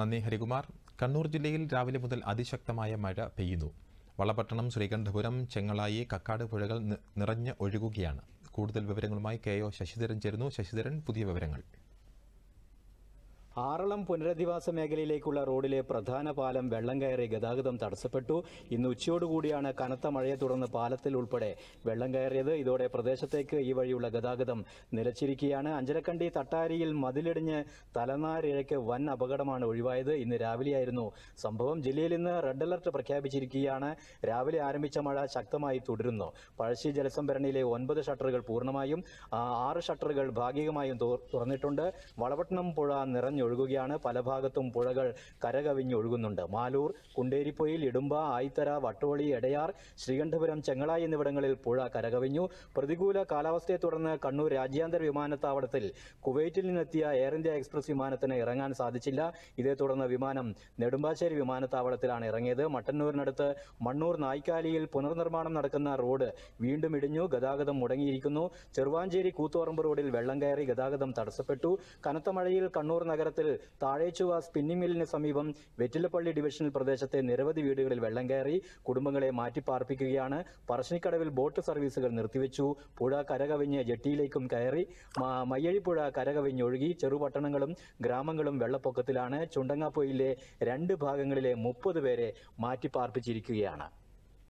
നന്ദി ഹരികുമാർ കണ്ണൂർ ജില്ലയിൽ രാവിലെ മുതൽ അതിശക്തമായ മഴ പെയ്യുന്നു വളപട്ടണം ശ്രീകണ്ഠപുരം ചെങ്ങളായി കക്കാട് പുഴകൾ നിറഞ്ഞ് ഒഴുകുകയാണ് കൂടുതൽ വിവരങ്ങളുമായി കെ ഒ ശശിധരൻ ചേരുന്നു ശശിധരൻ പുതിയ വിവരങ്ങൾ ആറളം പുനരധിവാസ മേഖലയിലേക്കുള്ള റോഡിലെ പ്രധാന പാലം വെള്ളം കയറി ഗതാഗതം തടസ്സപ്പെട്ടു ഇന്ന് ഉച്ചയോടുകൂടിയാണ് കനത്ത മഴയെ തുടർന്ന് പാലത്തിൽ ഉൾപ്പെടെ വെള്ളം കയറിയത് ഇതോടെ പ്രദേശത്തേക്ക് ഈ വഴിയുള്ള ഗതാഗതം നിലച്ചിരിക്കുകയാണ് അഞ്ചരക്കണ്ടി തട്ടാരിയിൽ മതിലിടിഞ്ഞ് തലനാരിഴയ്ക്ക് വൻ അപകടമാണ് ഒഴിവായത് ഇന്ന് രാവിലെയായിരുന്നു സംഭവം ജില്ലയിൽ ഇന്ന് റെഡ് അലർട്ട് പ്രഖ്യാപിച്ചിരിക്കുകയാണ് രാവിലെ ആരംഭിച്ച മഴ ശക്തമായി തുടരുന്നു പഴശ്ശി ജലസംഭരണിയിലെ ഒൻപത് ഷട്ടറുകൾ പൂർണ്ണമായും ആറ് ഷട്ടറുകൾ ഭാഗികമായും തുറന്നിട്ടുണ്ട് വളവട്ടണം പുഴ നിറഞ്ഞു ഒഴുകുകയാണ് പല ഭാഗത്തും പുഴകൾ ഒഴുകുന്നുണ്ട് മാലൂർ കുണ്ടേരിപ്പൊയിൽ ഇടുമ്പ ആയിത്തര വട്ടോളി എടയാർ ശ്രീകണ്ഠപുരം ചെങ്ങളായി എന്നിവിടങ്ങളിൽ പുഴ കരകവിഞ്ഞു പ്രതികൂല കാലാവസ്ഥയെ തുടർന്ന് കണ്ണൂർ രാജ്യാന്തര വിമാനത്താവളത്തിൽ കുവൈറ്റിൽ നിന്നെത്തിയ എയർ ഇന്ത്യ എക്സ്പ്രസ് വിമാനത്തിന് ഇറങ്ങാൻ സാധിച്ചില്ല ഇതേ തുടർന്ന് വിമാനം നെടുമ്പാശ്ശേരി വിമാനത്താവളത്തിലാണ് ഇറങ്ങിയത് മട്ടന്നൂരിനടുത്ത് മണ്ണൂർ നായ്ക്കാലിയിൽ പുനർനിർമ്മാണം നടക്കുന്ന റോഡ് വീണ്ടും ഇടിഞ്ഞു ഗതാഗതം മുടങ്ങിയിരിക്കുന്നു ചെറുവാഞ്ചേരി കൂത്തുപറമ്പ് റോഡിൽ വെള്ളം കയറി ഗതാഗതം തടസ്സപ്പെട്ടു കനത്ത മഴയിൽ കണ്ണൂർ നഗരത്തിൽ നഗരത്തിൽ താഴേച്ചുവ സ്പിന്നിംഗ് മില്ലിന് സമീപം വെറ്റിലപ്പള്ളി ഡിവിഷണൽ പ്രദേശത്തെ നിരവധി വീടുകളിൽ വെള്ളം കയറി കുടുംബങ്ങളെ മാറ്റിപ്പാർപ്പിക്കുകയാണ് പറശ്ശിനിക്കടവിൽ ബോട്ട് സർവീസുകൾ നിർത്തിവെച്ചു പുഴ കരകവിഞ്ഞ് ജെട്ടിയിലേക്കും കയറി മയ്യഴിപ്പുഴ കരകവിഞ്ഞൊഴുകി ചെറുപട്ടണങ്ങളും ഗ്രാമങ്ങളും വെള്ളപ്പൊക്കത്തിലാണ് ചുണ്ടങ്ങാപ്പൊയിലെ രണ്ട് ഭാഗങ്ങളിലെ മുപ്പത് പേരെ മാറ്റിപ്പാർപ്പിച്ചിരിക്കുകയാണ്